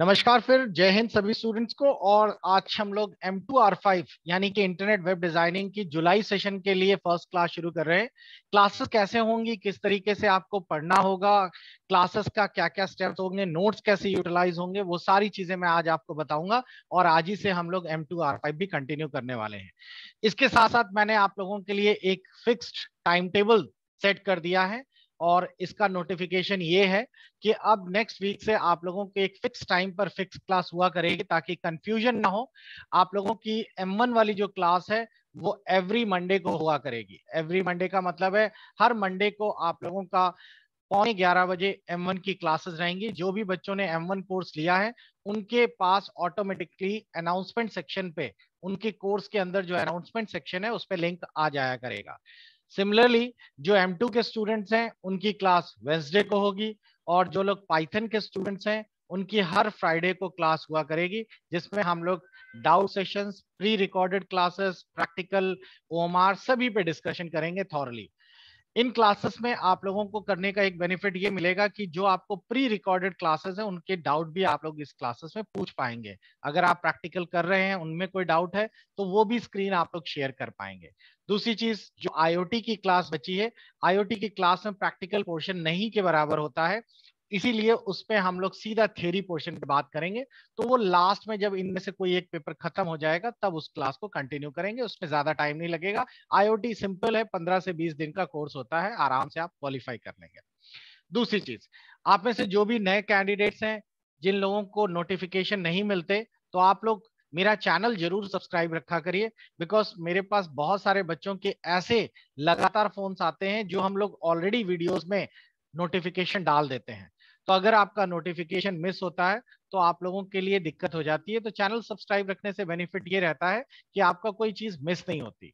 नमस्कार फिर जय हिंद सभी स्टूडेंट्स को और आज हम लोग एम टू आर फाइव यानी कि इंटरनेट वेब डिजाइनिंग की जुलाई सेशन के लिए फर्स्ट क्लास शुरू कर रहे हैं क्लासेस कैसे होंगी किस तरीके से आपको पढ़ना होगा क्लासेस का क्या क्या स्टेप्स होंगे नोट्स कैसे यूटिलाइज होंगे वो सारी चीजें मैं आज आपको बताऊंगा और आज ही से हम लोग एम टू आर फाइव भी कंटिन्यू करने वाले हैं इसके साथ साथ मैंने आप लोगों के लिए एक फिक्सड टाइम टेबल सेट कर दिया है और इसका नोटिफिकेशन ये है कि अब नेक्स्ट वीक से आप लोगों के एक फिक्स टाइम पर फिक्स क्लास हुआ करेगी ताकि कंफ्यूजन ना हो आप लोगों की एम वन वाली जो क्लास है वो एवरी मंडे को हुआ करेगी एवरी मंडे का मतलब है हर मंडे को आप लोगों का पौने ग्यारह बजे एम वन की क्लासेस रहेंगी जो भी बच्चों ने एम वन कोर्स लिया है उनके पास ऑटोमेटिकली अनाउंसमेंट सेक्शन पे उनके कोर्स के अंदर जो अनाउंसमेंट सेक्शन है उस पर लिंक आ जाया करेगा सिमिलरली जो M2 के स्टूडेंट्स हैं उनकी क्लास वेंसडे को होगी और जो लोग पाइथन के स्टूडेंट्स हैं उनकी हर फ्राइडे को क्लास हुआ करेगी जिसमें हम लोग doubt sessions pre recorded classes practical OMR सभी पे डिस्कशन करेंगे थॉरली इन क्लासेस में आप लोगों को करने का एक बेनिफिट ये मिलेगा कि जो आपको प्री रिकॉर्डेड क्लासेस हैं उनके डाउट भी आप लोग इस क्लासेस में पूछ पाएंगे अगर आप प्रैक्टिकल कर रहे हैं उनमें कोई डाउट है तो वो भी स्क्रीन आप लोग शेयर कर पाएंगे दूसरी चीज जो आईओटी की क्लास बची है आईओटी की क्लास में प्रैक्टिकल पोर्शन नहीं के बराबर होता है इसीलिए उसमें हम लोग सीधा थ्योरी पोर्शन पे बात करेंगे तो वो लास्ट में जब इनमें से कोई एक पेपर खत्म हो जाएगा तब उस क्लास को कंटिन्यू करेंगे उसमें ज्यादा टाइम नहीं लगेगा आईओटी सिंपल है पंद्रह से बीस दिन का कोर्स होता है आराम से आप क्वालिफाई कर लेंगे दूसरी चीज आप में से जो भी नए कैंडिडेट्स हैं जिन लोगों को नोटिफिकेशन नहीं मिलते तो आप लोग मेरा चैनल जरूर सब्सक्राइब रखा करिए बिकॉज मेरे पास बहुत सारे बच्चों के ऐसे लगातार फोन्स आते हैं जो हम लोग ऑलरेडी वीडियोस में नोटिफिकेशन डाल देते हैं तो अगर आपका नोटिफिकेशन मिस होता है तो आप लोगों के लिए दिक्कत हो जाती है तो चैनल सब्सक्राइब रखने से बेनिफिट ये रहता है कि आपका कोई चीज मिस नहीं होती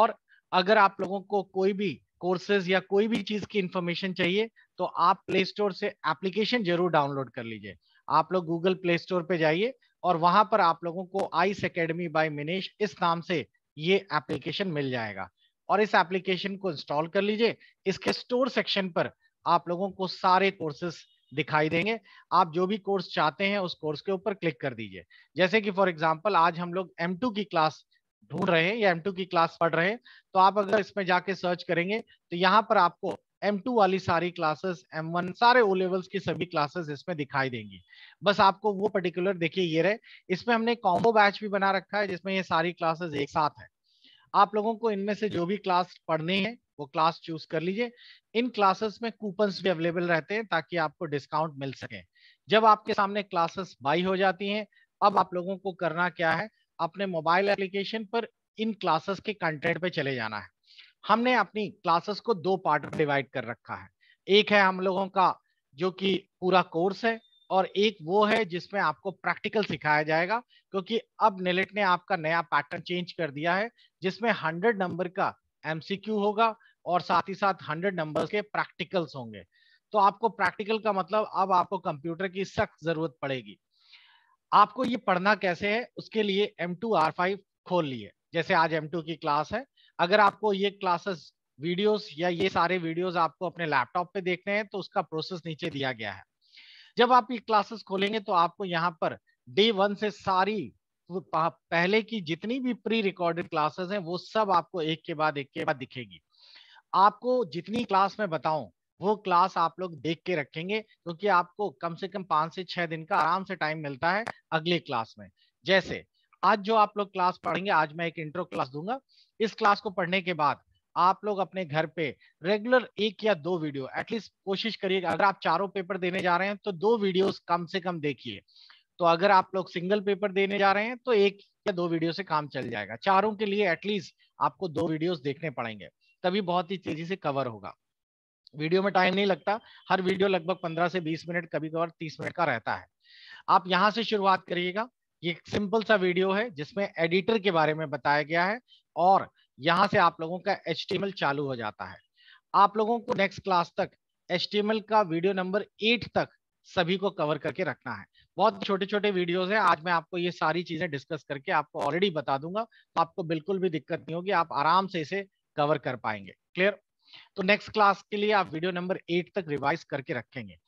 और अगर आप लोगों को कोई भी कोर्सेज या कोई भी चीज की इंफॉर्मेशन चाहिए तो आप प्ले स्टोर से एप्लीकेशन जरूर डाउनलोड कर लीजिए आप लोग गूगल प्ले स्टोर पे जाइए और वहां पर आप लोगों को आइस अकेडमी बाय मिनेश इस नाम से ये एप्लीकेशन मिल जाएगा और इस एप्लीकेशन को इंस्टॉल कर लीजिए इसके स्टोर सेक्शन पर आप लोगों को सारे कोर्सेस दिखाई देंगे आप जो भी कोर्स चाहते हैं उस कोर्स के ऊपर क्लिक कर दीजिए जैसे कि फॉर एग्जांपल आज हम लोग एम की क्लास ढूंढ रहे हैं या एम की क्लास पढ़ रहे हैं तो आप अगर इसमें जाके सर्च करेंगे तो यहाँ पर आपको M2 वाली सारी क्लासेस M1 सारे ओ लेवल्स की सभी क्लासेस इसमें दिखाई देंगी बस आपको वो पर्टिकुलर देखिए ये रहे इसमें हमने कॉम्बो बैच भी बना रखा है जिसमें ये सारी क्लासेस एक साथ है आप लोगों को इनमें से जो भी क्लास पढ़नी है वो क्लास चूज कर लीजिए इन क्लासेस में कूपन्स भी अवेलेबल रहते हैं ताकि आपको डिस्काउंट मिल सके जब आपके सामने क्लासेस बाई हो जाती हैं अब आप लोगों को करना क्या है अपने मोबाइल एप्लीकेशन पर इन क्लासेस के कंटेंट पे चले जाना है हमने अपनी क्लासेस को दो पार्ट में डिवाइड कर रखा है एक है हम लोगों का जो कि पूरा कोर्स है और एक वो है जिसमें आपको प्रैक्टिकल सिखाया जाएगा क्योंकि अब नेलेट ने आपका नया पैटर्न चेंज कर दिया है जिसमें हंड्रेड नंबर का एमसीक्यू होगा और साथ ही साथ हंड्रेड नंबर के प्रैक्टिकल्स होंगे तो आपको प्रैक्टिकल का मतलब अब आपको कंप्यूटर की सख्त जरूरत पड़ेगी आपको ये पढ़ना कैसे है उसके लिए एम टू आर फाइव खोल लिए जैसे आज एम टू की क्लास है अगर आपको ये क्लासेस वीडियोस या ये सारे वीडियोस आपको अपने लैपटॉप पे देखने हैं तो उसका प्रोसेस नीचे दिया गया है जब आप ये क्लासेस खोलेंगे तो आपको यहाँ पर डे वन से सारी तो पहले की जितनी भी प्री रिकॉर्डेड क्लासेस हैं वो सब आपको एक के बाद एक के बाद दिखेगी आपको जितनी क्लास में बताऊं वो क्लास आप लोग देख के रखेंगे क्योंकि तो आपको कम से कम पांच से छह दिन का आराम से टाइम मिलता है अगले क्लास में जैसे आज जो आप लोग क्लास पढ़ेंगे आज मैं एक इंट्रो क्लास दूंगा इस क्लास को पढ़ने के बाद आप लोग अपने घर पे रेगुलर एक या दो वीडियो एटलीस्ट कोशिश करिए अगर आप चारों पेपर देने जा रहे हैं तो दो वीडियोस कम से कम देखिए तो अगर आप लोग सिंगल पेपर देने जा रहे हैं तो एक या दो वीडियो से काम चल जाएगा चारों के लिए एटलीस्ट आपको दो वीडियोस देखने पड़ेंगे तभी बहुत ही तेजी से कवर होगा वीडियो में टाइम नहीं लगता हर वीडियो लगभग पंद्रह से बीस मिनट कभी कभार तीस मिनट का रहता है आप यहाँ से शुरुआत करिएगा ये सिंपल सा वीडियो है जिसमें एडिटर के बारे में बताया गया है और यहाँ से आप लोगों का एच चालू हो जाता है आप लोगों को नेक्स्ट क्लास तक एच का वीडियो नंबर एट तक सभी को कवर करके रखना है बहुत छोटे छोटे वीडियोस हैं आज मैं आपको ये सारी चीजें डिस्कस करके आपको ऑलरेडी बता दूंगा तो आपको बिल्कुल भी दिक्कत नहीं होगी आप आराम से इसे कवर कर पाएंगे क्लियर तो नेक्स्ट क्लास के लिए आप वीडियो नंबर एट तक रिवाइज करके रखेंगे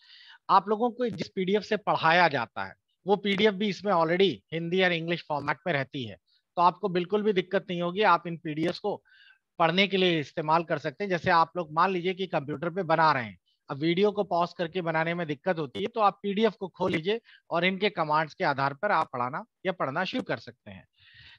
आप लोगों को जिस पीडीएफ से पढ़ाया जाता है वो पीडीएफ भी इसमें ऑलरेडी हिंदी और इंग्लिश फॉर्मेट में रहती है तो आपको बिल्कुल भी दिक्कत नहीं होगी आप इन पीडीएफ को पढ़ने के लिए इस्तेमाल कर सकते हैं जैसे आप लोग मान लीजिए कि कंप्यूटर पे बना रहे हैं अब वीडियो को पॉज करके बनाने में दिक्कत होती है तो आप पीडीएफ को खोल लीजिए और इनके कमांड्स के आधार पर आप पढ़ाना या पढ़ना शुरू कर सकते हैं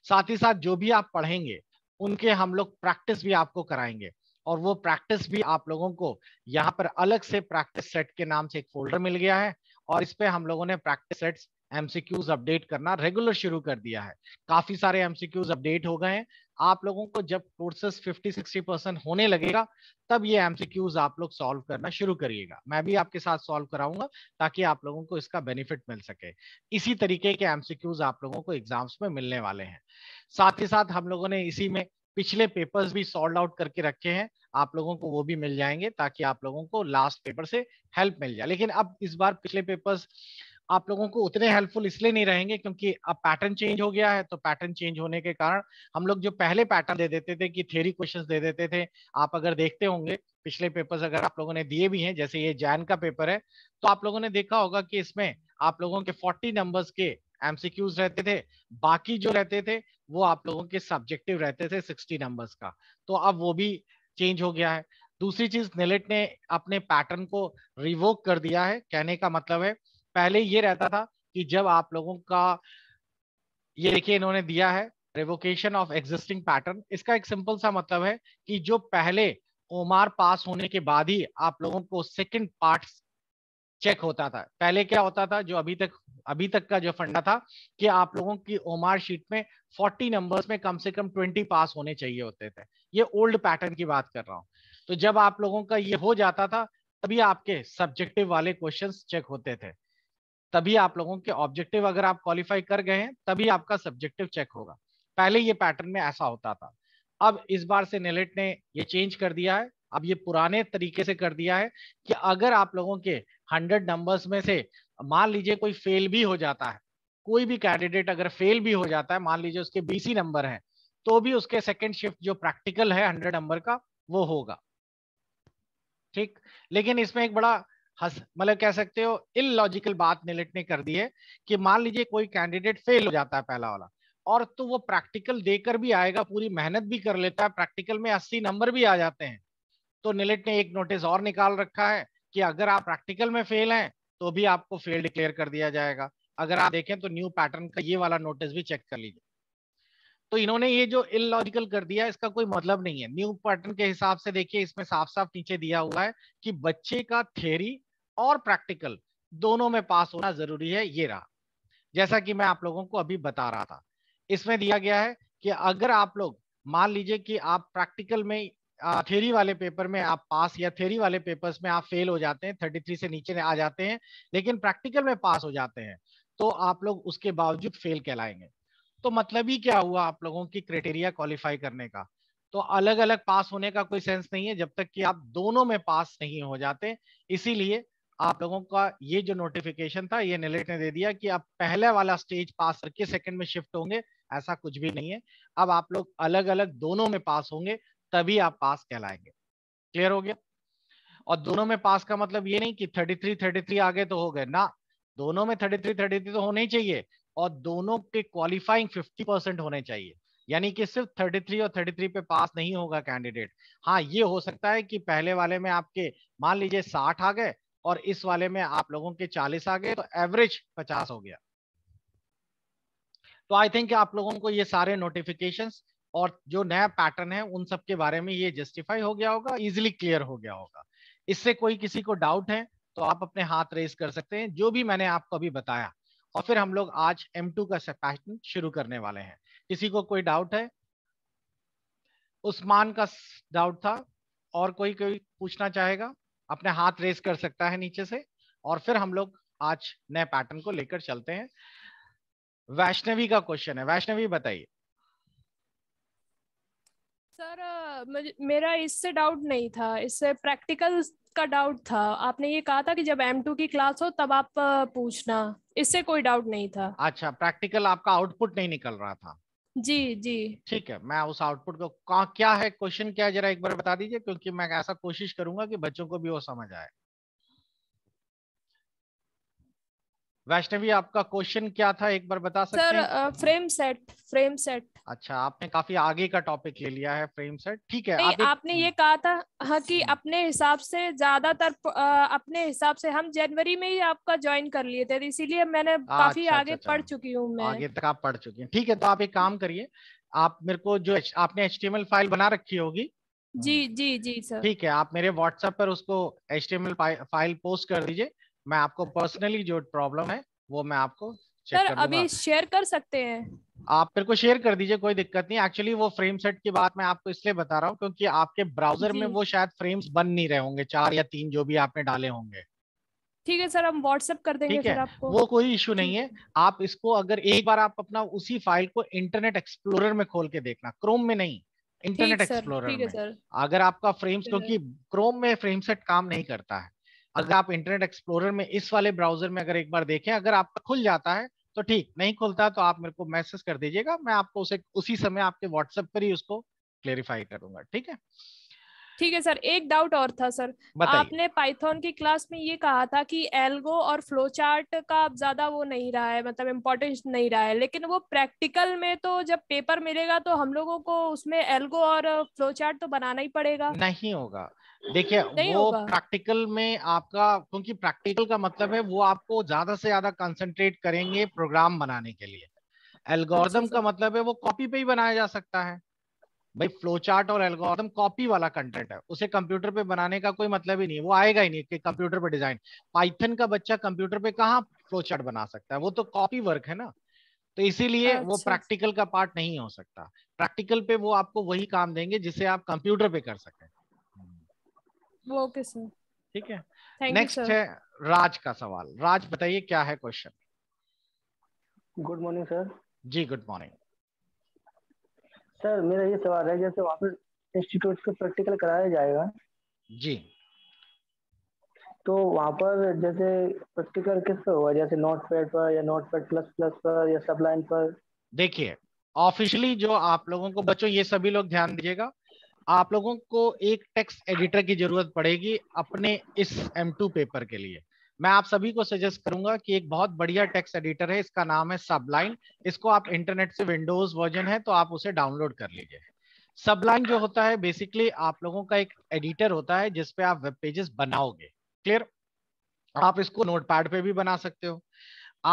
साथ ही साथ जो भी आप पढ़ेंगे उनके हम लोग प्रैक्टिस भी आपको कराएंगे और वो प्रैक्टिस भी आप लोगों को यहाँ पर अलग से प्रैक्टिस सेट के नाम से एक फोल्डर मिल गया है और इस पे हम लोगों ने प्रैक्टिस सेट्स एमसीक्यूज अपडेट करना रेगुलर शुरू कर दिया है काफी सारे एमसीक्यूज अपडेट हो गए हैं आप लोगों को जब कोर्सेस 50 60 परसेंट होने लगेगा तब ये एमसीक्यूज आप लोग सॉल्व करना शुरू करिएगा मैं भी आपके साथ सॉल्व कराऊंगा ताकि आप लोगों को इसका बेनिफिट मिल सके इसी तरीके के एमसीक्यूज आप लोगों को एग्जाम्स में मिलने वाले हैं साथ ही साथ हम लोगों ने इसी में पिछले पेपर्स भी सॉल्व आउट करके रखे हैं आप लोगों को वो भी मिल जाएंगे ताकि आप लोगों को लास्ट पेपर से हेल्प मिल जाए लेकिन अब इस बार पिछले पेपर्स आप लोगों को उतने हेल्पफुल इसलिए नहीं रहेंगे क्योंकि अब पैटर्न चेंज हो गया है तो पैटर्न चेंज होने के कारण हम लोग जो पहले पैटर्न दे देते थे कि थेरी क्वेश्चंस दे देते थे आप अगर देखते होंगे पिछले पेपर्स अगर आप लोगों ने दिए भी हैं जैसे ये जैन का पेपर है तो आप लोगों ने देखा होगा कि इसमें आप लोगों के फोर्टी नंबर्स के एमसीक्यूज रहते थे बाकी जो रहते थे वो आप लोगों के सब्जेक्टिव रहते थे 60 नंबर्स का तो अब वो भी चेंज हो गया है दूसरी चीज निलेट ने अपने पैटर्न को रिवोक कर दिया है कहने का मतलब है पहले ये रहता था कि जब आप लोगों का ये देखिए इन्होंने दिया है रिवोकेशन ऑफ एग्जिस्टिंग पैटर्न इसका एक सिंपल सा मतलब है कि जो पहले ओमार पास होने के बाद ही आप लोगों को सेकंड पार्ट चेक होता था पहले क्या होता था जो अभी तक अभी तक का जो फंडा था कि आप लोगों की ओमार शीट में 40 नंबर्स में कम से कम 20 पास होने चाहिए होते थे ये ओल्ड पैटर्न की बात कर रहा हूँ तो जब आप लोगों का ये हो जाता था तभी आपके सब्जेक्टिव वाले क्वेश्चन चेक होते थे तभी आप लोगों के ऑब्जेक्टिव अगर आप क्वालिफाई कर गए हैं तभी आपका सब्जेक्टिव चेक होगा पहले ये पैटर्न में ऐसा होता था अब इस बार से नेलेट ने ये चेंज कर दिया है अब ये पुराने तरीके से कर दिया है कि अगर आप लोगों के 100 नंबर्स में से मान लीजिए कोई फेल भी हो जाता है कोई भी कैंडिडेट अगर फेल भी हो जाता है मान लीजिए उसके बीसी नंबर है तो भी उसके सेकेंड शिफ्ट जो प्रैक्टिकल है हंड्रेड नंबर का वो होगा ठीक लेकिन इसमें एक बड़ा मतलब कह सकते हो इलॉजिकल बात निलेट ने कर दी है कि मान लीजिए कोई कैंडिडेट फेल हो जाता है पहला वाला और तो वो प्रैक्टिकल देकर भी आएगा पूरी मेहनत भी कर लेता है प्रैक्टिकल में अस्सी नंबर भी आ जाते हैं तो निलेट ने एक नोटिस और निकाल रखा है कि अगर आप प्रैक्टिकल में फेल हैं तो भी आपको फेल डिक्लेयर कर दिया जाएगा अगर आप देखें तो न्यू पैटर्न का ये वाला नोटिस भी चेक कर लीजिए तो इन्होंने ये जो इलॉजिकल कर दिया इसका कोई मतलब नहीं है न्यू पैटर्न के हिसाब से देखिए इसमें साफ साफ नीचे दिया हुआ है कि बच्चे का थेरी और प्रैक्टिकल दोनों में पास होना जरूरी है ये रहा जैसा कि मैं आप लोगों को अभी बता रहा था इसमें दिया गया है कि अगर आप लोग मान लीजिए कि आप प्रैक्टिकल में थ्योरी वाले पेपर में आप पास या थ्योरी वाले पेपर्स में आप फेल हो जाते हैं थर्टी थ्री से नीचे आ जाते हैं लेकिन प्रैक्टिकल में पास हो जाते हैं तो आप लोग उसके बावजूद फेल कहलाएंगे तो मतलब ही क्या हुआ आप लोगों की क्राइटेरिया क्वालिफाई करने का तो अलग अलग पास होने का कोई सेंस नहीं है जब तक कि आप दोनों में पास नहीं हो जाते इसीलिए आप लोगों का ये जो नोटिफिकेशन था ये नेलेट ने दे दिया कि आप पहले वाला स्टेज पास करके सेकंड में शिफ्ट होंगे ऐसा कुछ भी नहीं है अब आप लोग अलग अलग दोनों में पास होंगे तभी आप पास कहलाएंगे क्लियर हो गया और दोनों में पास का मतलब ये नहीं कि थर्टी थ्री आगे तो हो गए ना दोनों में थर्टी थर्टी थ्री तो होने ही चाहिए और दोनों के क्वालिफाइंग फिफ्टी परसेंट होने चाहिए यानी कि सिर्फ थ्री और थ्री पे पास नहीं होगा कैंडिडेट हाँ ये हो सकता है कि पहले वाले में आपके मान लीजिए साठ आ गए और इस वाले में आप लोगों के चालीस आ गए तो एवरेज पचास हो गया तो आई थिंक आप लोगों को ये सारे नोटिफिकेशंस और जो नया पैटर्न है उन सब के बारे में ये जस्टिफाई हो गया होगा इजिली क्लियर हो गया होगा इससे कोई किसी को डाउट है तो आप अपने हाथ रेस कर सकते हैं जो भी मैंने आपको अभी बताया और फिर हम लोग आज M2 का पैटर्न शुरू करने वाले हैं किसी को कोई डाउट है उस्मान का डाउट था और कोई कोई पूछना चाहेगा अपने हाथ रेस कर सकता है नीचे से और फिर हम लोग आज नए पैटर्न को लेकर चलते हैं वैष्णवी का क्वेश्चन है वैष्णवी बताइए सर मेरा इससे डाउट नहीं था इससे प्रैक्टिकल का डाउट था आपने ये कहा था कि जब एम टू की क्लास हो तब आप पूछना इससे कोई डाउट नहीं था अच्छा प्रैक्टिकल आपका आउटपुट नहीं निकल रहा था जी जी ठीक है मैं उस आउटपुट को क्या है क्वेश्चन क्या है जरा एक बार बता दीजिए क्योंकि मैं ऐसा कोशिश करूंगा कि बच्चों को भी वो समझ आए वैष्णवी आपका क्वेश्चन क्या था एक बार बता सकते सर, हैं फ्रेम सेट फ्रेम सेट अच्छा आपने काफी आगे का टॉपिक ले लिया है फ्रेम सेट ठीक है नहीं, आप आपने ये कहा था हाँ कि hmm. अपने हिसाब से ज्यादातर अपने हिसाब से हम जनवरी में ही आपका ज्वाइन कर लिए थे तो इसीलिए मैंने काफी अच्छा, आगे अच्छा, पढ़ अच्छा। चुकी हूँ आगे तक आप पढ़ चुकी हैं ठीक है तो आप एक काम करिए आप मेरे को जो आपने एच फाइल बना रखी होगी जी जी जी सर ठीक है आप मेरे व्हाट्सएप पर उसको एच फाइल पोस्ट कर दीजिए मैं आपको पर्सनली जो प्रॉब्लम है वो मैं आपको सर अभी शेयर कर सकते हैं आप मेरे को शेयर कर दीजिए कोई दिक्कत नहीं एक्चुअली वो फ्रेम सेट की बात मैं आपको इसलिए बता रहा हूँ क्योंकि आपके ब्राउजर में वो शायद फ्रेम्स बन नहीं रहे होंगे चार या तीन जो भी आपने डाले होंगे ठीक है सर हम व्हाट्सएप कर देंगे फिर आपको वो कोई इशू नहीं है आप इसको अगर एक बार आप अपना उसी फाइल को इंटरनेट एक्सप्लोरर में खोल के देखना क्रोम में नहीं इंटरनेट एक्सप्लोरर में अगर आपका फ्रेम्स क्योंकि क्रोम में फ्रेम सेट काम नहीं करता है अगर आप इंटरनेट एक्सप्लोरर में इस वाले ब्राउजर में अगर एक बार देखें अगर आपका खुल जाता है तो ठीक नहीं खुलता तो आप मेरे को मैसेज कर दीजिएगा मैं आपको उसे उसी समय आपके व्हाट्सएप पर ही उसको क्लेरिफाई करूंगा ठीक है ठीक है सर एक डाउट और था सर आपने पाइथन की क्लास में ये कहा था कि एल्गो और फ्लो चार्ट का अब ज्यादा वो नहीं रहा है मतलब इम्पोर्टेंस नहीं रहा है लेकिन वो प्रैक्टिकल में तो जब पेपर मिलेगा तो हम लोगों को उसमें एल्गो और फ्लो चार्ट तो बनाना ही पड़ेगा नहीं होगा देखिए वो प्रैक्टिकल में आपका क्योंकि प्रैक्टिकल का मतलब है वो आपको ज्यादा से ज्यादा कंसंट्रेट करेंगे प्रोग्राम बनाने के लिए एल्गोरिदम अच्छा, का अच्छा। मतलब है वो कॉपी पे ही बनाया जा सकता है भाई फ्लो चार्ट और एल्गोरिदम कॉपी वाला कंटेंट है उसे कंप्यूटर पे बनाने का कोई मतलब ही नहीं है वो आएगा ही नहीं कि कंप्यूटर पे डिजाइन पाइथन का बच्चा कंप्यूटर पे कहा फ्लो चार्ट बना सकता है वो तो कॉपी वर्क है ना तो इसीलिए वो प्रैक्टिकल अच्छा। का पार्ट नहीं हो सकता प्रैक्टिकल पे वो आपको वही काम देंगे जिसे आप कंप्यूटर पे कर सकें ओके सर ठीक है नेक्स्ट है राज का सवाल राज बताइए क्या है question good morning sir ji good morning sir मेरा ये सवाल है जैसे वहाँ पर इंस्टीट्यूट से प्रैक्टिकल कराया जाएगा जी तो वहाँ पर जैसे प्रैक्टिकल किस पर हुआ जैसे नोट पैड पर या नोट पैड प्लस प्लस पर या सबलाइन पर देखिए ऑफिशियली जो आप लोगों को बच्चों ये सभी लोग ध्यान दीजिएगा आप लोगों को एक टेक्स्ट एडिटर की जरूरत पड़ेगी अपने इस M2 पेपर के लिए मैं आप सभी को सजेस्ट करूंगा कि एक बहुत बढ़िया टेक्स्ट एडिटर है इसका नाम है सबलाइन इसको आप इंटरनेट से विंडोज वर्जन है तो आप उसे डाउनलोड कर लीजिए सबलाइन जो होता है बेसिकली आप लोगों का एक एडिटर होता है जिसपे आप वेब पेजेस बनाओगे क्लियर आप इसको नोटपैड पे भी बना सकते हो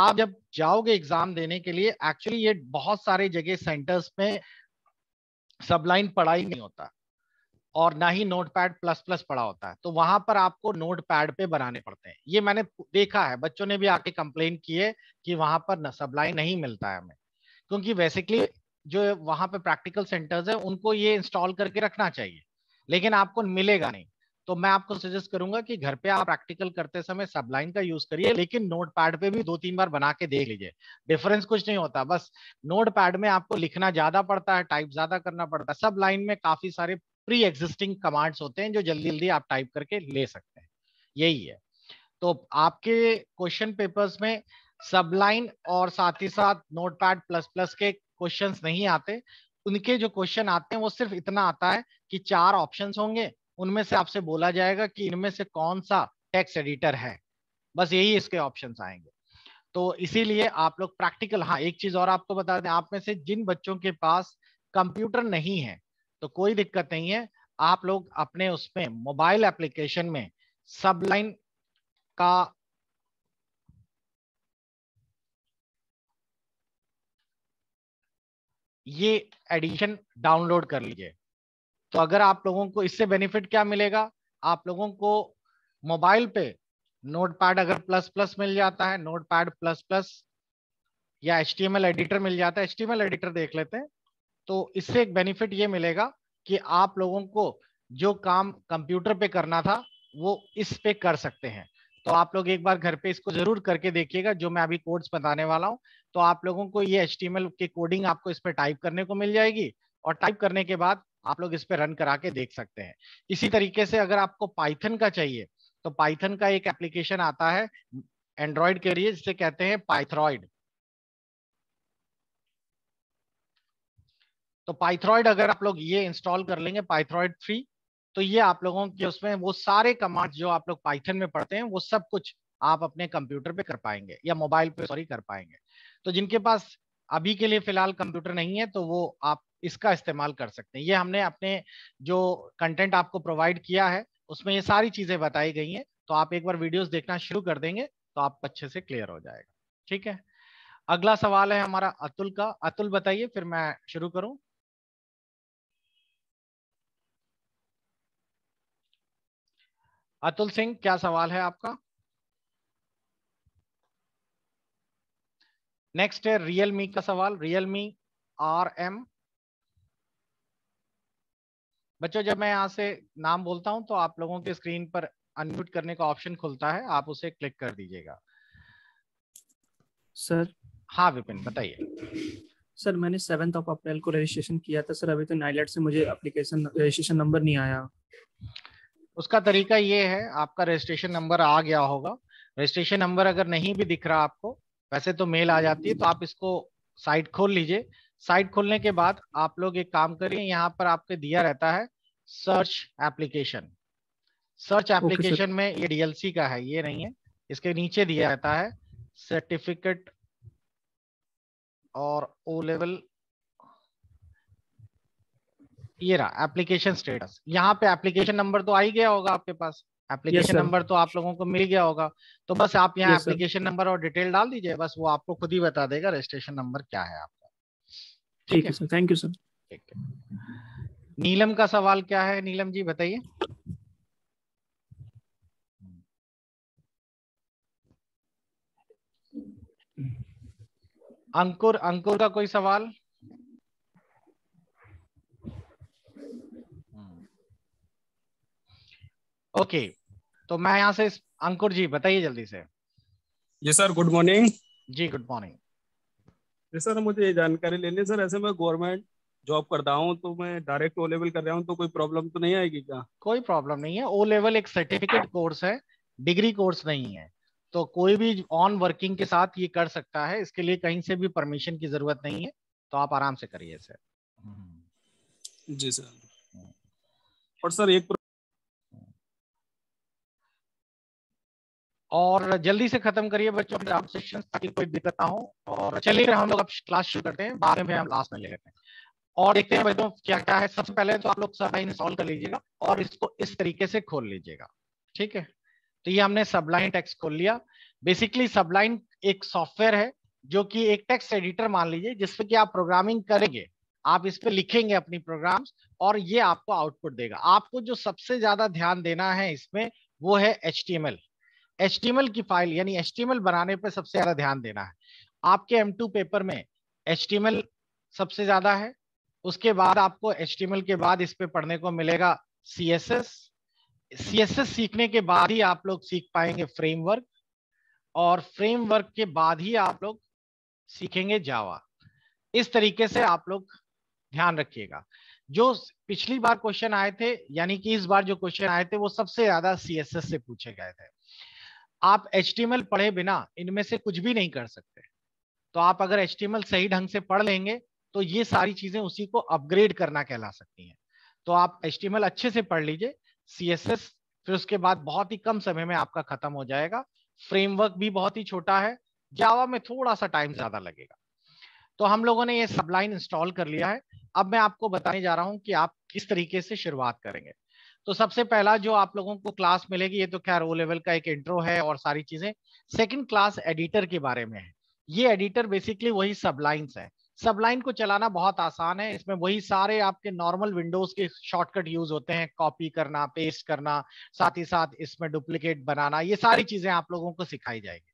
आप जब जाओगे एग्जाम देने के लिए एक्चुअली ये बहुत सारे जगह सेंटर्स में सबलाइन पढ़ाई नहीं होता और ना ही नोट पैड प्लस प्लस पड़ा होता है तो वहां पर आपको नोट पैड पे बनाने पड़ते हैं ये मैंने देखा है बच्चों ने भी आके कंप्लेन किए कि वहां पर सप्लाई नहीं मिलता है हमें क्योंकि बेसिकली जो वहां पे प्रैक्टिकल सेंटर्स है उनको ये इंस्टॉल करके रखना चाहिए लेकिन आपको मिलेगा हाँ। नहीं तो मैं आपको सजेस्ट करूंगा कि घर पे आप प्रैक्टिकल करते समय सबलाइन का यूज करिए लेकिन नोट पैड पे भी दो तीन बार बना के देख लीजिए डिफरेंस कुछ नहीं होता बस नोट पैड में आपको लिखना ज्यादा पड़ता है टाइप ज्यादा करना पड़ता है सब लाइन में काफी सारे प्री एग्जिस्टिंग कमांड्स होते हैं जो जल्दी जल्दी आप टाइप करके ले सकते हैं यही है तो आपके क्वेश्चन पेपर्स में सबलाइन और साथ ही साथ नोटपैड प्लस प्लस के क्वेश्चंस नहीं आते उनके जो क्वेश्चन आते हैं वो सिर्फ इतना आता है कि चार ऑप्शंस होंगे उनमें से आपसे बोला जाएगा कि इनमें से कौन सा टेक्स्ट एडिटर है बस यही इसके ऑप्शंस आएंगे तो इसीलिए आप लोग प्रैक्टिकल हाँ एक चीज और आपको बता दें आप में से जिन बच्चों के पास कंप्यूटर नहीं है तो कोई दिक्कत नहीं है आप लोग अपने उसमें मोबाइल एप्लीकेशन में सबलाइन का ये एडिशन डाउनलोड कर लीजिए तो अगर आप लोगों को इससे बेनिफिट क्या मिलेगा आप लोगों को मोबाइल पे नोट पैड अगर प्लस प्लस मिल जाता है नोट पैड प्लस प्लस या एच एडिटर मिल जाता है एच एडिटर देख लेते हैं तो इससे एक बेनिफिट ये मिलेगा कि आप लोगों को जो काम कंप्यूटर पे करना था वो इस पे कर सकते हैं तो आप लोग एक बार घर पे इसको जरूर करके देखिएगा जो मैं अभी कोड्स बताने वाला हूँ तो आप लोगों को ये एच के कोडिंग आपको इस पे टाइप करने को मिल जाएगी और टाइप करने के बाद आप लोग इस पर रन करा के देख सकते हैं इसी तरीके से अगर आपको पाइथन का चाहिए तो पाइथन का एक एप्लीकेशन आता है एंड्रॉयड के लिए जिसे कहते हैं पाइथ्रॉइड तो पाइथ्रॉइड अगर आप लोग ये इंस्टॉल कर लेंगे पाइथ्रॉइड थ्री तो ये आप लोगों के उसमें वो सारे कमांड जो आप लोग पाइथन में पढ़ते हैं वो सब कुछ आप अपने कंप्यूटर पे कर पाएंगे या मोबाइल पे सॉरी कर पाएंगे तो जिनके पास अभी के लिए फिलहाल कंप्यूटर नहीं है तो वो आप इसका इस्तेमाल कर सकते हैं ये हमने अपने जो कंटेंट आपको प्रोवाइड किया है उसमें ये सारी चीजें बताई गई हैं तो आप एक बार वीडियोस देखना शुरू कर देंगे तो आप अच्छे से क्लियर हो जाएगा ठीक है अगला सवाल है हमारा अतुल का अतुल बताइए फिर मैं शुरू करूं अतुल सिंह क्या सवाल है आपका नेक्स्ट है रियलमी का सवाल रियलमी आर एम बच्चों जब मैं यहां से नाम बोलता हूं तो आप लोगों के स्क्रीन पर अनम्यूट करने का ऑप्शन खुलता है आप उसे क्लिक कर दीजिएगा सर हाँ विपिन बताइए सर मैंने सेवेंथ ऑफ अप्रैल को रजिस्ट्रेशन किया था सर अभी तो नाइलेट से मुझे एप्लीकेशन रजिस्ट्रेशन नंबर नहीं आया उसका तरीका ये है आपका रजिस्ट्रेशन नंबर आ गया होगा रजिस्ट्रेशन नंबर अगर नहीं भी दिख रहा आपको वैसे तो मेल आ जाती है तो आप इसको साइट खोल लीजिए साइट खोलने के बाद आप लोग एक काम करिए यहाँ पर आपके दिया रहता है सर्च एप्लीकेशन सर्च एप्लीकेशन में ये डीएलसी का है ये नहीं है इसके नीचे दिया रहता है सर्टिफिकेट और ओ लेवल ये रहा एप्लीकेशन स्टेटस यहाँ पे एप्लीकेशन नंबर तो आ ही गया होगा आपके पास एप्लीकेशन नंबर तो आप लोगों को मिल गया होगा तो बस आप यहाँ एप्लीकेशन नंबर और डिटेल डाल दीजिए बस वो आपको खुद ही बता देगा रजिस्ट्रेशन नंबर क्या है आपका ठीक है सर थैंक यू सर ठीक है नीलम का सवाल क्या है नीलम जी बताइए अंकुर अंकुर का कोई सवाल ओके तो मैं यहाँ से अंकुर जी बताइए जल्दी से जी सर गुड मॉर्निंग जी गुड मॉर्निंग जी सर मुझे ये जानकारी लेनी है सर ऐसे मैं गवर्नमेंट जॉब करता हूँ तो मैं डायरेक्ट ओ लेवल कर रहा हूँ तो कोई प्रॉब्लम तो नहीं आएगी क्या कोई प्रॉब्लम नहीं है ओ लेवल एक सर्टिफिकेट कोर्स है डिग्री कोर्स नहीं है तो कोई भी ऑन वर्किंग के साथ ये कर सकता है इसके लिए कहीं से भी परमिशन की जरूरत नहीं है तो आप आराम से करिए सर जी सर और सर एक और जल्दी से खत्म करिए बच्चों अपने आप ताकि कोई दिक्कत ना हो और चलिए फिर हम लोग अब क्लास शुरू करते हैं बाद में हम लास्ट में ले लेते हैं और देखते हैं बच्चों क्या क्या है सबसे पहले तो आप लोग सबलाइन इंस्टॉल कर लीजिएगा और इसको इस तरीके से खोल लीजिएगा ठीक है तो ये हमने सबलाइन टेक्स खोल लिया बेसिकली सबलाइन एक सॉफ्टवेयर है जो की एक टेक्स एडिटर मान लीजिए जिसपे की आप प्रोग्रामिंग करेंगे आप इस पर लिखेंगे अपनी प्रोग्राम और ये आपको आउटपुट देगा आपको जो सबसे ज्यादा ध्यान देना है इसमें वो है एच एच की फाइल यानी एच बनाने पर सबसे ज्यादा ध्यान देना है आपके एम पेपर में एच सबसे ज्यादा है उसके बाद आपको एच के बाद इस पे पढ़ने को मिलेगा C S S C S S सीखने के बाद ही आप लोग सीख पाएंगे फ्रेमवर्क और फ्रेमवर्क के बाद ही आप लोग सीखेंगे जावा इस तरीके से आप लोग ध्यान रखिएगा जो पिछली बार क्वेश्चन आए थे यानी कि इस बार जो क्वेश्चन आए थे वो सबसे ज्यादा सीएसएस से पूछे गए थे आप एच पढ़े बिना इनमें से कुछ भी नहीं कर सकते तो आप अगर एच सही ढंग से पढ़ लेंगे तो ये सारी चीजें उसी को अपग्रेड करना कहला सकती हैं तो आप एच अच्छे से पढ़ लीजिए सी फिर उसके बाद बहुत ही कम समय में आपका खत्म हो जाएगा फ्रेमवर्क भी बहुत ही छोटा है जावा में थोड़ा सा टाइम ज्यादा लगेगा तो हम लोगों ने ये सबलाइन इंस्टॉल कर लिया है अब मैं आपको बताने जा रहा हूँ कि आप किस तरीके से शुरुआत करेंगे तो सबसे पहला जो आप लोगों को क्लास मिलेगी ये तो क्या रो लेवल का एक इंट्रो है और सारी चीजें सेकंड क्लास एडिटर के बारे में है ये एडिटर बेसिकली वही सबलाइंस है सबलाइन को चलाना बहुत आसान है इसमें वही सारे आपके नॉर्मल विंडोज के शॉर्टकट यूज होते हैं कॉपी करना पेस्ट करना साथ ही साथ इसमें डुप्लीकेट बनाना ये सारी चीजें आप लोगों को सिखाई जाएगी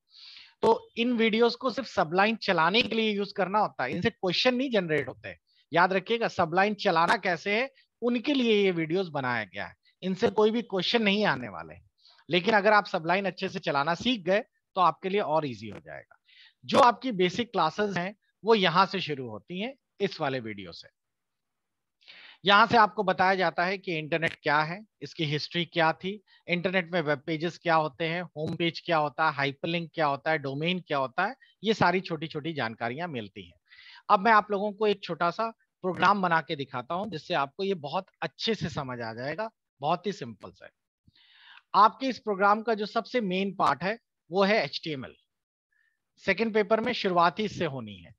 तो इन वीडियोस को सिर्फ सबलाइन चलाने के लिए यूज करना होता है इनसे क्वेश्चन नहीं जनरेट होते याद रखिएगा सबलाइन चलाना कैसे है उनके लिए ये वीडियोस बनाया गया है इनसे कोई भी क्वेश्चन नहीं आने वाले लेकिन अगर आप सबलाइन अच्छे से चलाना सीख गए तो आपके लिए और इजी हो जाएगा जो आपकी बेसिक क्लासेस हैं वो यहाँ से शुरू होती हैं इस वाले वीडियो से यहां से आपको बताया जाता है कि इंटरनेट क्या है इसकी हिस्ट्री क्या थी इंटरनेट में वेब पेजेस क्या होते हैं होम पेज क्या होता है हाइपरलिंक क्या होता है डोमेन क्या होता है ये सारी छोटी छोटी जानकारियां मिलती हैं अब मैं आप लोगों को एक छोटा सा प्रोग्राम बना के दिखाता हूं जिससे आपको ये बहुत अच्छे से समझ आ जाएगा बहुत ही सिंपल से आपके इस प्रोग्राम का जो सबसे मेन पार्ट है वो है एच सेकेंड पेपर में शुरुआत ही इससे होनी है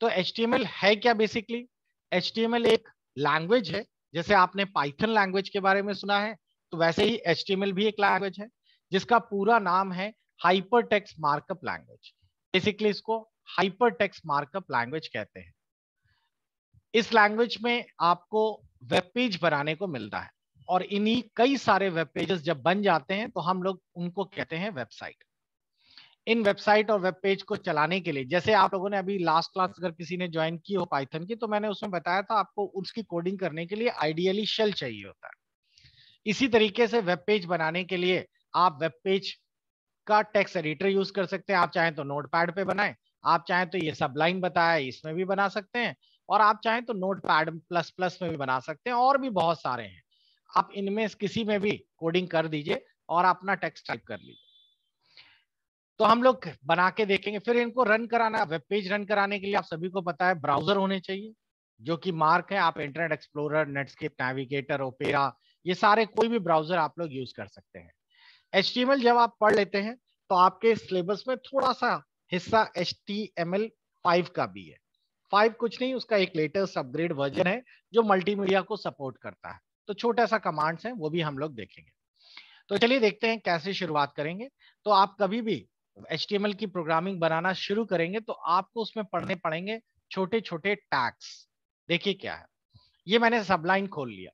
तो एच है क्या बेसिकली एच एक लैंग्वेज है जैसे आपने पाइथन लैंग्वेज के बारे में सुना है तो वैसे ही एच भी एक लैंग्वेज है जिसका पूरा नाम है hyper text markup language basically इसको हाइपर टेक्स मार्कअप लैंग्वेज कहते हैं इस लैंग्वेज में आपको वेब पेज बनाने को मिलता है और इन्हीं कई सारे वेब पेजेस जब बन जाते हैं तो हम लोग उनको कहते हैं वेबसाइट इन वेबसाइट और वेब पेज को चलाने के लिए जैसे आप लोगों ने अभी लास्ट क्लास अगर किसी ने ज्वाइन की हो पाइथन की तो मैंने उसमें बताया था आपको उसकी कोडिंग करने के लिए आइडियली शेल चाहिए होता है इसी तरीके से वेब पेज बनाने के लिए आप वेब पेज का टेक्स एडिटर यूज कर सकते हैं आप चाहें तो नोट पैड पे बनाए आप चाहें तो ये सब लाइन बताया इसमें भी बना सकते हैं और आप चाहें तो नोट पैड प्लस प्लस में भी बना सकते हैं और भी बहुत सारे हैं आप इनमें किसी में भी कोडिंग कर दीजिए और अपना टेक्स्ट टाइप कर लीजिए तो हम लोग बना के देखेंगे फिर इनको रन कराना वेब पेज रन कराने के लिए आप सभी को पता है ब्राउजर होने चाहिए जो कि मार्क है आप Internet Explorer Netscape Navigator Opera ये सारे कोई भी ब्राउजर आप लोग यूज कर सकते हैं एच जब आप पढ़ लेते हैं तो आपके सिलेबस में थोड़ा सा हिस्सा H T M L five का भी है फाइव कुछ नहीं उसका एक लेटेस्ट अपग्रेड वर्जन है जो मल्टीमीडिया को सपोर्ट करता है तो छोटा सा कमांड्स है वो भी हम लोग देखेंगे तो चलिए देखते हैं कैसे शुरुआत करेंगे तो आप कभी भी एच की प्रोग्रामिंग बनाना शुरू करेंगे तो आपको उसमें पढ़ने पड़ेंगे छोटे छोटे टैक्स देखिए क्या है ये मैंने सबलाइन खोल लिया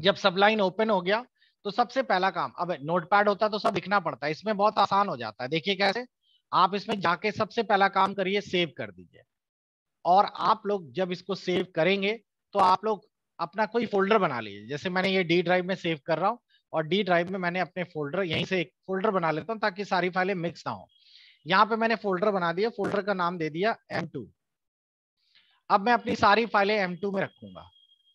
जब सबलाइन ओपन हो गया तो सबसे पहला काम अब नोटपैड होता तो सब लिखना पड़ता है इसमें बहुत आसान हो जाता है देखिए कैसे आप इसमें जाके सबसे पहला काम करिए सेव कर दीजिए और आप लोग जब इसको सेव करेंगे तो आप लोग अपना कोई फोल्डर बना लीजिए जैसे मैंने ये डी ड्राइव में सेव कर रहा हूँ और डी ड्राइव में मैंने अपने फोल्डर यहीं से एक फोल्डर बना लेता हूँ ताकि सारी फाइलें मिक्स ना हो यहाँ पे मैंने फोल्डर बना दिया फोल्डर का नाम दे दिया एम अब मैं अपनी सारी फाइलें एम में रखूंगा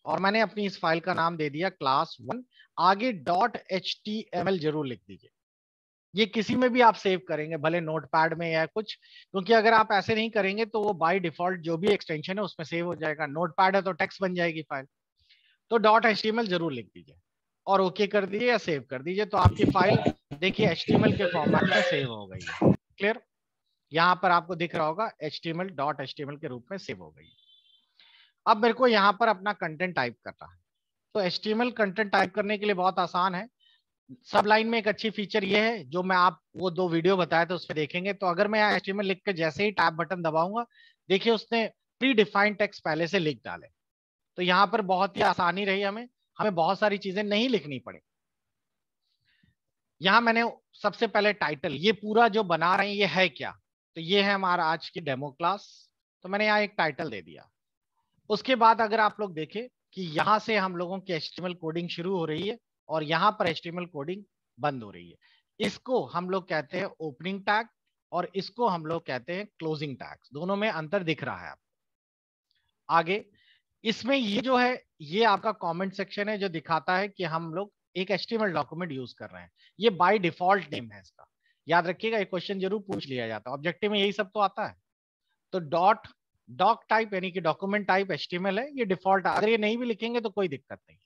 और मैंने अपनी इस फाइल का नाम दे दिया क्लास वन आगे डॉट एच जरूर लिख दीजिए ये किसी में भी आप सेव करेंगे भले नोट पैड में या कुछ क्योंकि अगर आप ऐसे नहीं करेंगे तो वो बाई डिफॉल्ट जो भी एक्सटेंशन है उसमें सेव हो जाएगा नोट पैड है तो टेक्स्ट बन जाएगी फाइल तो डॉट एच जरूर लिख दीजिए और ओके okay कर दीजिए या सेव कर दीजिए तो आपकी फाइल देखिए एच के फॉर्मेट में सेव हो गई है क्लियर यहाँ पर आपको दिख रहा होगा एच डॉट एच के रूप में सेव हो गई अब मेरे को यहाँ पर अपना कंटेंट टाइप करना है तो एच कंटेंट टाइप करने के लिए बहुत आसान है सब लाइन में एक अच्छी फीचर ये है जो मैं आप वो दो वीडियो बताए थे उसमें देखेंगे तो अगर मैं एच में लिख के जैसे ही टैप बटन दबाऊंगा देखिए उसने प्री डिफाइंड टेक्स्ट पहले से लिख डाले तो यहाँ पर बहुत ही आसानी रही हमें हमें बहुत सारी चीजें नहीं लिखनी पड़े यहाँ मैंने सबसे पहले टाइटल ये पूरा जो बना रहे हैं ये है क्या तो ये है हमारा आज की डेमो क्लास तो मैंने यहाँ एक टाइटल दे दिया उसके बाद अगर आप लोग देखें कि यहाँ से हम लोगों की एच कोडिंग शुरू हो रही है और यहाँ पर एचटीएमएल कोडिंग बंद हो रही है इसको हम लोग कहते हैं ओपनिंग टैग और इसको हम लोग कहते हैं क्लोजिंग टैग दोनों में अंतर दिख रहा है आगे इसमें ये जो है ये आपका कमेंट सेक्शन है जो दिखाता है कि हम लोग एक एस्टिमेट डॉक्यूमेंट यूज कर रहे हैं ये बाय डिफॉल्ट नेम है इसका याद रखिएगा ये क्वेश्चन जरूर पूछ लिया जाता है ऑब्जेक्टिव में यही सब तो आता है तो डॉट डॉक टाइप यानी कि डॉक्यूमेंट टाइप एस्टिमेट है ये डिफॉल्ट अगर ये नहीं भी लिखेंगे तो कोई दिक्कत नहीं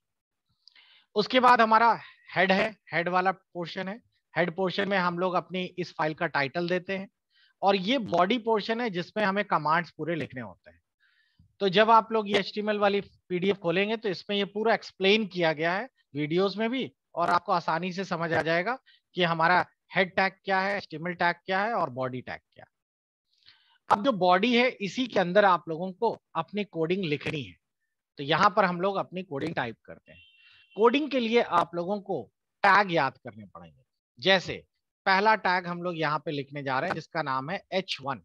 उसके बाद हमारा हेड है हेड वाला पोर्शन है हेड पोर्शन में हम लोग अपनी इस फाइल का टाइटल देते हैं और ये बॉडी पोर्शन है जिसमें हमें कमांड्स पूरे लिखने होते हैं तो जब आप लोग ये एच वाली पीडीएफ खोलेंगे तो इसमें ये पूरा एक्सप्लेन किया गया है वीडियोस में भी और आपको आसानी से समझ आ जाएगा कि हमारा हेड टैग क्या है एच टैग क्या है और बॉडी टैग क्या है अब जो बॉडी है इसी के अंदर आप लोगों को अपनी कोडिंग लिखनी है तो यहाँ पर हम लोग अपनी कोडिंग टाइप करते हैं कोडिंग के लिए आप लोगों को टैग याद करने पड़ेंगे जैसे पहला टैग हम लोग यहाँ पे लिखने जा रहे हैं जिसका नाम है H one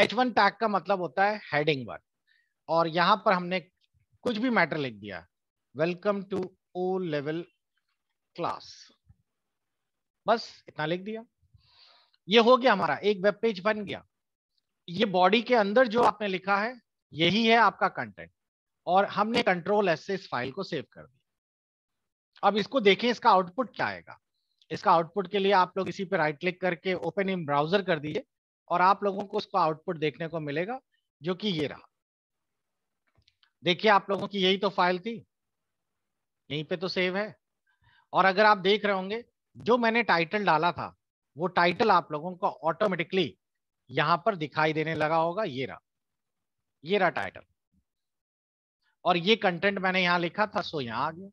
H one tag का मतलब होता है हेडिंग वर्ड और यहाँ पर हमने कुछ भी मैटर लिख दिया welcome to O level class बस इतना लिख दिया ये हो गया हमारा एक वेब पेज बन गया ये बॉडी के अंदर जो आपने लिखा है यही है आपका कंटेंट और हमने कंट्रोल एस से इस फाइल को सेव कर दिया अब इसको देखें इसका आउटपुट क्या आएगा इसका आउटपुट के लिए आप लोग इसी पे राइट क्लिक करके ओपन इन ब्राउजर कर दिए और आप लोगों को उसका आउटपुट देखने को मिलेगा जो कि ये रहा देखिए आप लोगों की यही तो फाइल थी यहीं पे तो सेव है और अगर आप देख रहे होंगे जो मैंने टाइटल डाला था वो टाइटल आप लोगों को ऑटोमेटिकली यहां पर दिखाई देने लगा होगा ये रहा ये रहा टाइटल और ये कंटेंट मैंने यहां लिखा था सो यहां आ गया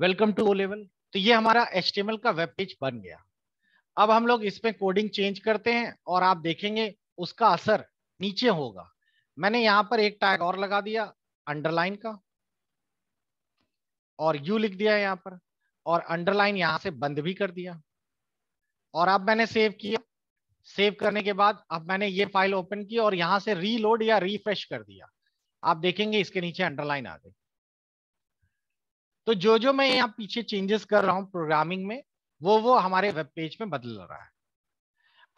वेलकम टू ओ लेवल तो ये हमारा एच का वेब पेज बन गया अब हम लोग इसमें कोडिंग चेंज करते हैं और आप देखेंगे उसका असर नीचे होगा मैंने यहां पर एक टैग और लगा दिया अंडरलाइन का और यू लिख दिया यहां पर और अंडरलाइन यहां से बंद भी कर दिया और अब मैंने सेव किया सेव करने के बाद अब मैंने ये फाइल ओपन की और यहां से रीलोड या रिफ्रेश कर दिया आप देखेंगे इसके नीचे अंडरलाइन आ गई तो जो जो मैं यहाँ पीछे चेंजेस कर रहा हूँ प्रोग्रामिंग में वो वो हमारे वेब पेज में बदल रहा है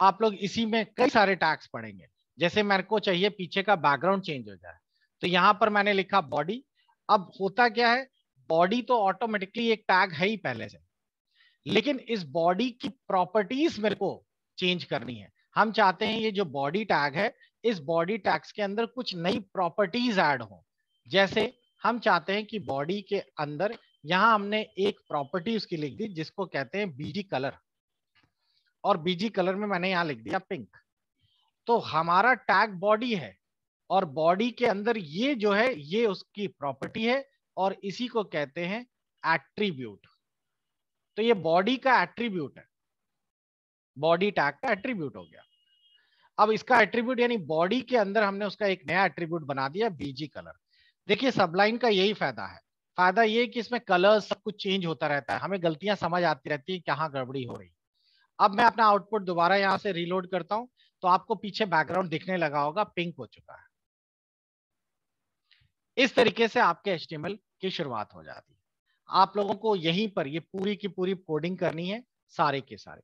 आप लोग इसी में कई सारे टैक्स पढ़ेंगे जैसे मेरे को चाहिए पीछे का बैकग्राउंड चेंज हो जाए तो यहाँ पर मैंने लिखा बॉडी अब होता क्या है बॉडी तो ऑटोमेटिकली एक टैग है ही पहले से लेकिन इस बॉडी की प्रॉपर्टीज मेरे को चेंज करनी है हम चाहते हैं ये जो बॉडी टैग है इस बॉडी टैग्स के अंदर कुछ नई प्रॉपर्टीज ऐड हो जैसे हम चाहते हैं कि बॉडी के अंदर यहां हमने एक प्रॉपर्टी उसकी लिख दी जिसको कहते हैं बीजी कलर और बीजी कलर में मैंने यहाँ लिख दिया पिंक तो हमारा टैग बॉडी है और बॉडी के अंदर ये जो है ये उसकी प्रॉपर्टी है और इसी को कहते हैं एट्रीब्यूट तो ये बॉडी का एट्रीब्यूट है बॉडी टैग का एट्रीब्यूट हो गया अब इसका एट्रीब्यूट यानी बॉडी के अंदर हमने उसका एक नया एट्रीब्यूट बना दिया बीजी कलर देखिए सबलाइन का यही फायदा है फायदा ये कि इसमें कलर सब कुछ चेंज होता रहता है हमें गलतियां समझ आती रहती है कहाँ गड़बड़ी हो रही अब मैं अपना आउटपुट दोबारा यहाँ से रीलोड करता हूँ तो आपको पीछे बैकग्राउंड दिखने लगा होगा पिंक हो चुका है इस तरीके से आपके एच की शुरुआत हो जाती है आप लोगों को यहीं पर ये पूरी की पूरी कोडिंग करनी है सारे के सारे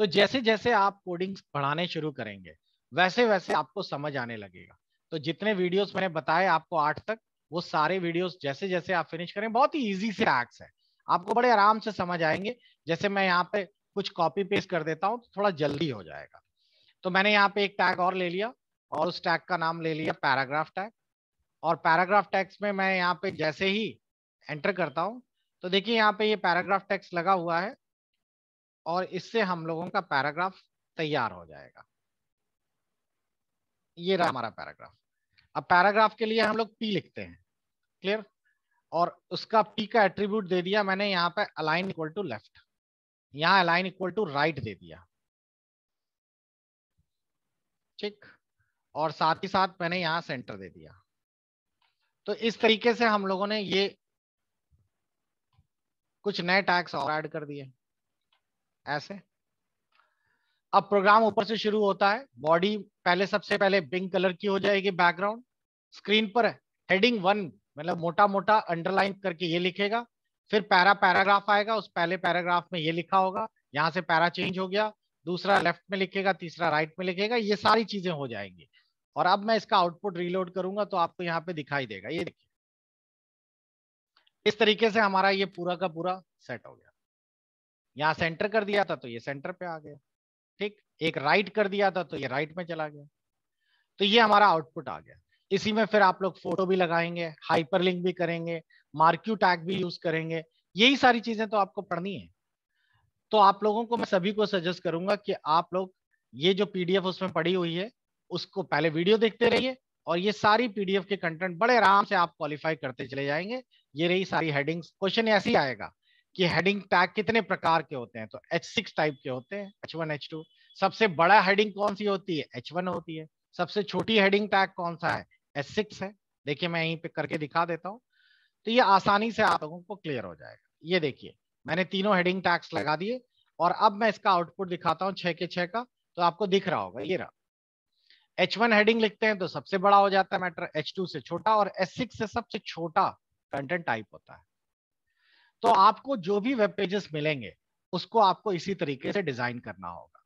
तो जैसे जैसे आप कोडिंग पढ़ाने शुरू करेंगे वैसे वैसे आपको समझ आने लगेगा तो जितने वीडियोस मैंने बताए आपको आठ तक वो सारे वीडियोस जैसे जैसे आप फिनिश करें बहुत ही ईजी से एक्स है आपको बड़े आराम से समझ आएंगे जैसे मैं यहाँ पे कुछ कॉपी पेस्ट कर देता हूँ तो थोड़ा जल्दी हो जाएगा तो मैंने यहाँ पे एक टैग और ले लिया और उस टैग का नाम ले लिया पैराग्राफ टैग और पैराग्राफ टैक्स में मैं यहाँ पे जैसे ही एंटर करता हूँ तो देखिए यहाँ पे ये पैराग्राफ टैक्स लगा हुआ है और इससे हम लोगों का पैराग्राफ तैयार हो जाएगा ये रहा हमारा पैराग्राफ अब पैराग्राफ के लिए हम लोग पी लिखते हैं क्लियर और उसका पी का एट्रीब्यूट दे दिया मैंने यहाँ पे अलाइन इक्वल टू लेफ्ट यहाँ अलाइन इक्वल टू राइट दे दिया ठीक और साथ ही साथ मैंने यहाँ सेंटर दे दिया तो इस तरीके से हम लोगों ने ये कुछ नए टैक्स और ऐड कर दिए ऐसे अब प्रोग्राम ऊपर से शुरू होता है बॉडी पहले सबसे पहले पिंक कलर की हो जाएगी बैकग्राउंड स्क्रीन पर हेडिंग वन मतलब मोटा मोटा अंडरलाइन करके ये लिखेगा फिर पैरा पैराग्राफ आएगा उस पहले पैराग्राफ में ये लिखा होगा यहाँ से पैरा चेंज हो गया दूसरा लेफ्ट में लिखेगा तीसरा राइट में लिखेगा ये सारी चीजें हो जाएंगी और अब मैं इसका आउटपुट रीलोड करूंगा तो आपको यहाँ पे दिखाई देगा ये देखिए इस तरीके से हमारा ये पूरा का पूरा सेट हो गया यहाँ सेंटर कर दिया था तो ये सेंटर पे आ गया ठीक एक राइट कर दिया था तो ये राइट में चला गया तो ये हमारा आउटपुट आ गया इसी में फिर आप लोग फोटो भी लगाएंगे हाइपरलिंक भी करेंगे मार्क्यू टैग भी यूज करेंगे यही सारी चीजें तो आपको पढ़नी है तो आप लोगों को मैं सभी को सजेस्ट करूंगा कि आप लोग ये जो पीडीएफ उसमें पड़ी हुई है उसको पहले वीडियो देखते रहिए और ये सारी पीडीएफ के कंटेंट बड़े आराम से आप क्वालिफाई करते चले जाएंगे ये रही सारी हेडिंग्स क्वेश्चन ऐसे ही आएगा कि हेडिंग टैग कितने प्रकार के होते हैं तो H6 टाइप के होते हैं H1 H2 सबसे बड़ा हेडिंग कौन सी होती है H1 होती है सबसे छोटी हेडिंग टैग कौन सा है H6 है देखिए मैं यहीं पे करके दिखा देता हूँ तो ये आसानी से आप लोगों को क्लियर हो जाएगा ये देखिए मैंने तीनों हेडिंग टैग्स लगा दिए और अब मैं इसका आउटपुट दिखाता हूँ छह के छह का तो आपको दिख रहा होगा ये रहा एच हेडिंग लिखते हैं तो सबसे बड़ा हो जाता है मैटर एच से छोटा और एस से सबसे छोटा कंटेंट टाइप होता है तो आपको जो भी वेब पेजेस मिलेंगे उसको आपको इसी तरीके से डिजाइन करना होगा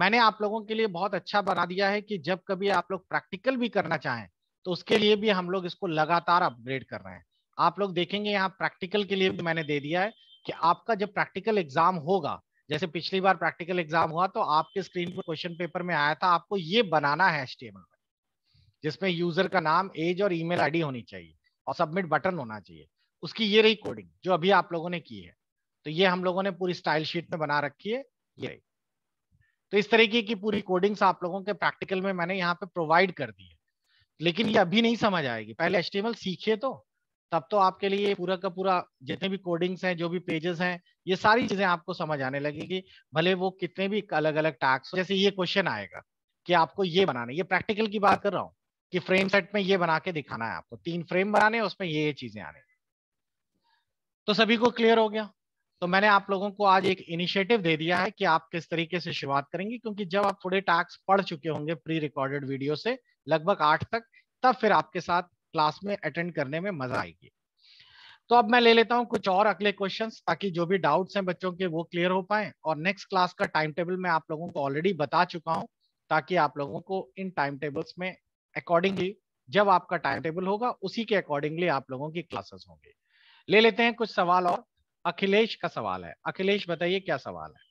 मैंने आप लोगों के लिए बहुत अच्छा बना दिया है कि जब कभी आप लोग प्रैक्टिकल भी करना चाहें तो उसके लिए भी हम लोग इसको लगातार अपग्रेड कर रहे हैं आप लोग देखेंगे यहाँ प्रैक्टिकल के लिए भी मैंने दे दिया है कि आपका जब प्रैक्टिकल एग्जाम होगा जैसे पिछली बार प्रैक्टिकल एग्जाम हुआ तो आपके स्क्रीन पर क्वेश्चन पेपर में आया था आपको ये बनाना है एचटीएमएल जिसमें यूजर का नाम एज और ईमेल आईडी होनी चाहिए और सबमिट बटन होना चाहिए उसकी ये रही कोडिंग जो अभी आप लोगों ने की है तो ये हम लोगों ने पूरी स्टाइल शीट में बना रखी है ये रही तो इस तरीके की पूरी कोडिंग्स आप लोगों के प्रैक्टिकल में मैंने यहाँ पे प्रोवाइड कर दी है लेकिन ये अभी नहीं समझ आएगी पहले एच सीखिए तो तब तो आपके लिए पूरा का पूरा जितने भी कोडिंग्स हैं जो भी पेजेस हैं ये सारी चीजें आपको समझ आने लगेगी भले वो कितने भी अलग अलग टास्क जैसे ये क्वेश्चन आएगा कि आपको ये बनाना ये प्रैक्टिकल की बात कर रहा हूँ कि फ्रेम सेट में ये बना के दिखाना है आपको तीन फ्रेम बनाने उसमें ये ये चीजें आने तो सभी को क्लियर हो गया तो मैंने आप लोगों को आज एक इनिशिएटिव दे दिया है कि आप किस तरीके से शुरुआत करेंगे क्योंकि जब आप थोड़े टास्क पढ़ चुके होंगे प्री रिकॉर्डेड वीडियो से लगभग आठ तक तब फिर आपके साथ क्लास में अटेंड करने में मजा आएगी तो अब मैं ले लेता हूं कुछ और अगले क्वेश्चंस ताकि जो भी डाउट्स हैं बच्चों के वो क्लियर हो पाए और नेक्स्ट क्लास का टाइम टेबल मैं आप लोगों को ऑलरेडी बता चुका हूं ताकि आप लोगों को इन टाइम टेबल्स में अकॉर्डिंगली जब आपका टाइम टेबल होगा उसी के अकॉर्डिंगली आप लोगों की क्लासेस होंगे ले लेते हैं कुछ सवाल और अखिलेश का सवाल है अखिलेश बताइए क्या सवाल है